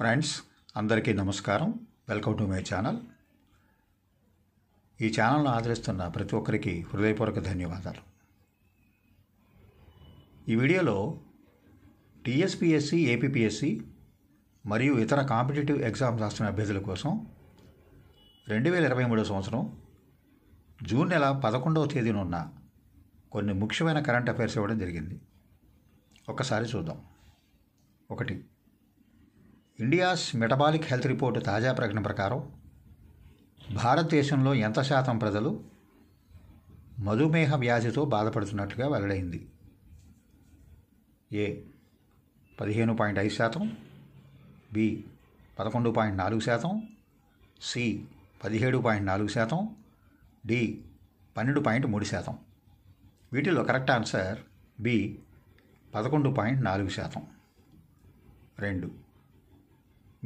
friends అందరికీ నమస్కారం welcome to my channel ఈ ఛానల్ను ఆదరిస్తున్న ప్రతి ఒక్కరికి హృదయపూర్వక ధన్యవాదాలు ఈ వీడియోలో టీఎస్పిఎస్సి ఏపీపీఎస్సి మరియు ఇతర కాంపిటేటివ్ ఎగ్జామ్స్ రాస్తున్న అభ్యర్థుల కోసం రెండు వేల ఇరవై మూడో సంవత్సరం జూన్ నెల పదకొండవ తేదీన ఉన్న కొన్ని ముఖ్యమైన కరెంట్ అఫైర్స్ ఇవ్వడం జరిగింది ఒక్కసారి చూద్దాం ఒకటి ఇండియాస్ మెటబాలిక్ హెల్త్ రిపోర్టు తాజా ప్రకటన ప్రకారం భారతదేశంలో ఎంత శాతం ప్రజలు మధుమేహ వ్యాధితో బాధపడుతున్నట్లుగా వెల్లడైంది ఏ పదిహేను పాయింట్ ఐదు శాతం బి పదకొండు పాయింట్ నాలుగు శాతం సి పదిహేడు పాయింట్ నాలుగు శాతం డి పన్నెండు పాయింట్ మూడు శాతం వీటిలో కరెక్ట్ ఆన్సర్ బి పదకొండు పాయింట్ నాలుగు శాతం రెండు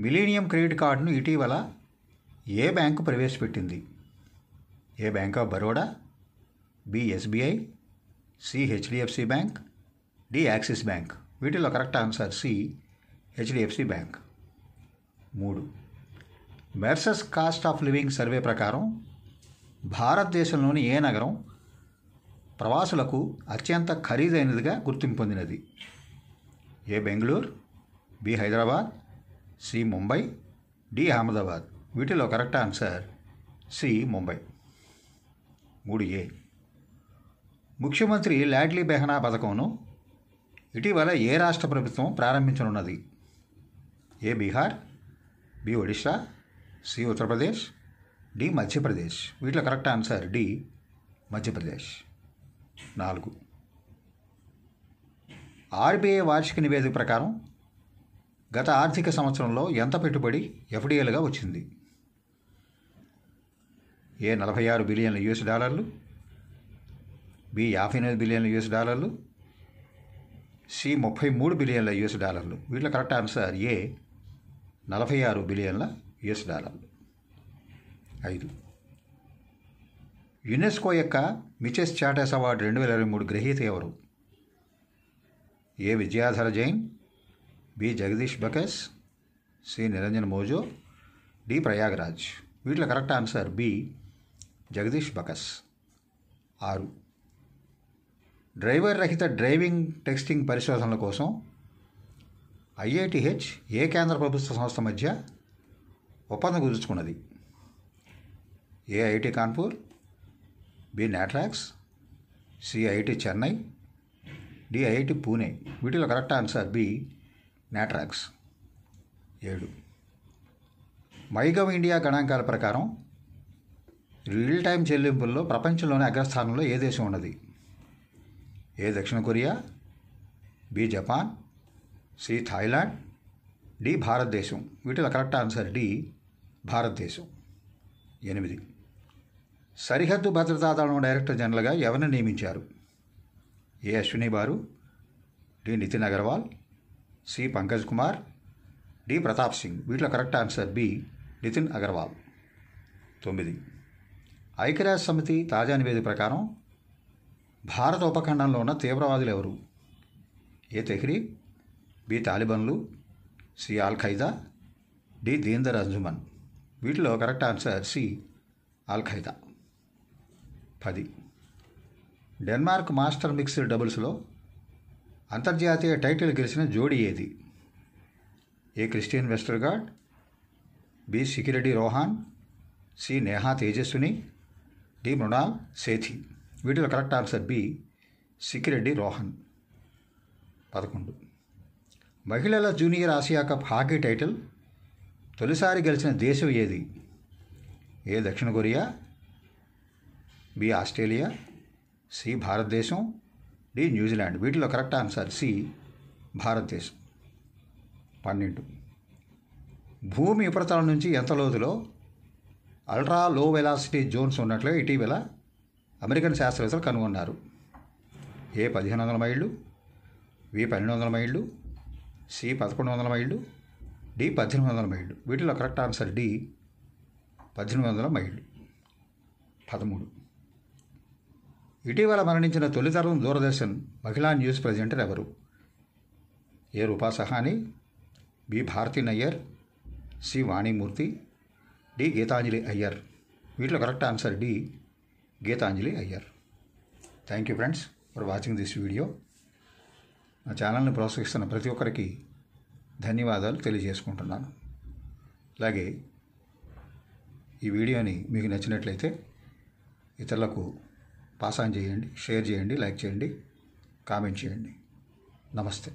మిలీనియం క్రెడిట్ కార్డును ఇటీవల ఏ బ్యాంకు ప్రవేశపెట్టింది A bank of Baroda B SBI C HDFC bank D Axis bank వీటిలో correct answer C HDFC bank మూడు Mercer's cost of living survey ప్రకారం భారతదేశంలోని ఏ నగరం ప్రవాసులకు అత్యంత ఖరీదైనదిగా పొందినది A Bengaluru B Hyderabad C Mumbai D Ahmedabad వీటిలో కరెక్ట్ ఆన్సర్ సి ముంబై మూడు ఏ ముఖ్యమంత్రి లాడ్లీ బెహనా పథకంను ఇటీవల ఏ రాష్ట్ర ప్రభుత్వం ప్రారంభించనున్నది A Bihar B Odisha C Uttar Pradesh D Madhya Pradesh వీటిలో కరెక్ట్ ఆన్సర్ డి మధ్యప్రదేశ్ నాలుగు ఆర్బీఐ వార్షిక నివేదిక ప్రకారం గత ఆర్థిక సంవత్సరంలో ఎంత పెట్టుబడి ఎఫ్డిఎల్గా వచ్చింది ఏ నలభై ఆరు బిలియన్ల యూఎస్ డాలర్లు బి యాభై ఎనిమిది బిలియన్ల యూఎస్ డాలర్లు సి ముప్పై మూడు బిలియన్ల యూఎస్ డాలర్లు వీటిలో కరెక్ట్ ఆన్సర్ ఏ నలభై ఆరు బిలియన్ల యూఎస్ డాలర్లు ఐదు యునెస్కో యొక్క మిచెస్ చాటస్ అవార్డు రెండు వేల ఇరవై మూడు గ్రహీత ఎవరు A Vijayadhara Jain B Jagdish Bakas C Niranjan Mojo D Prayagraj వీటిలో correct answer B Jagdish Bakas ఆరు డ్రైవర్ రహిత డ్రైవింగ్ టెక్స్టింగ్ పరిశోధనల కోసం ఐఐటిహెచ్ ఏ కేంద్ర ప్రభుత్వ సంస్థ మధ్య ఒప్పందం కుదుర్చుకున్నది ఏ ఐటి కాన్పూర్ బి నాట్లాక్స్ సిఐటి చెన్నై డిఐటి పూణే వీటిలో కరెక్ట్ ఆన్సర్ బి నాట్రాక్స్ ఏడు మైగవ్ ఇండియా గణాంకాల ప్రకారం రియల్ టైం చెల్లింపుల్లో ప్రపంచంలోని అగ్రస్థానంలో ఏ దేశం ఉన్నది ఏ దక్షిణ Korea B Japan C Thailand D భారతదేశం వీటిలో కరెక్ట్ ఆన్సర్ డి భారతదేశం ఎనిమిది సరిహద్దు భద్రతా దళం డైరెక్టర్ జనరల్గా ఎవరిని నియమించారు A Ashwini Baru D Nitin Agarwal C Pankaj Kumar D Pratap Singh వీటిలో correct answer B Nitin Agarwal తొమ్మిది ఐక్యరాజ్య సమితి తాజా నివేదిక ప్రకారం భారత ఉపఖండంలో ఉన్న తీవ్రవాదులు ఎవరు ఏ తెహ్రీ బి తాలిబన్లు C al Qaeda D Deendar Anjuman వీటిలో correct answer C al Qaeda పది డెన్మార్క్ మాస్టర్ మిక్స్డ్ డబుల్స్లో అంతర్జాతీయ టైటిల్ గెలిచిన జోడీ ఏది A Christian Vestergaard B Sikki Reddy Rohan C Neha Tejaswini D Mrunal Sethi వీటిలో correct answer B Sikki Reddy Rohan పదకొండు మహిళల junior Asia cup hockey title తొలిసారి గెలిచిన దేశం ఏది ఏ దక్షిణ కొరియా బి ఆస్ట్రేలియా సి భారతదేశం డి న్యూజిలాండ్ వీటిలో కరెక్ట్ ఆన్సర్ సి భారతదేశం పన్నెండు భూమి ఉపరితలం నుంచి ఎంత లోతులో అల్ట్రా లో వెలాసిటీ జోన్స్ ఉన్నట్లు ఇటీవల అమెరికన్ శాస్త్రవేత్తలు కనుగొన్నారు ఏ పదిహేను వందల మైళ్ళు వి పన్నెండు వందల మైళ్ళు సి పదకొండు వందల మైళ్ళు డి పద్దెనిమిది వందల మైళ్ళు వీటిలో కరెక్ట్ ఆన్సర్ డి పద్దెనిమిది వందల మైళ్ళు పదమూడు ఇటీవల మరణించిన తొలితరం దూరదర్శన్ మహిళా న్యూస్ ప్రజెంటర్ ఎవరు A Rupa Sahani B Bharati Nayyar C Vani Murthy D Geetanjali Iyer వీటిలో correct answer D Geetanjali Iyer thank you friends for watching this video నా ఛానల్ని ప్రోత్సహిస్తున్న ప్రతి ఒక్కరికి ధన్యవాదాలు తెలియజేసుకుంటున్నాను అలాగే ఈ వీడియోని మీకు నచ్చినట్లయితే ఇతరులకు పాస్ ఆన్ చేయండి షేర్ చేయండి లైక్ చేయండి కామెంట్ చేయండి నమస్తే